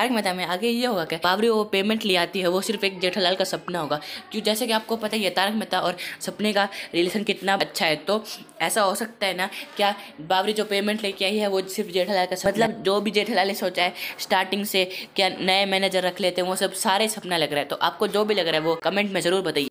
तारक मेहता में आगे ये होगा कि बाबरी वो पेमेंट ले आती है वो सिर्फ एक जेठालाल का सपना होगा क्यों जैसे कि आपको पता ही है तारक मेहता और सपने का रिलेशन कितना अच्छा है तो ऐसा हो सकता है ना क्या बाबरी जो पेमेंट लेके आई है वो सिर्फ जेठालाल का मतलब जो भी जेठालाल ने सोचा है स्टार्टिंग से क्या नए मैनेजर रख लेते हैं वो सब सारे सपना लग रहा है तो आपको जो भी लग रहा है वो कमेंट में ज़रूर बताइए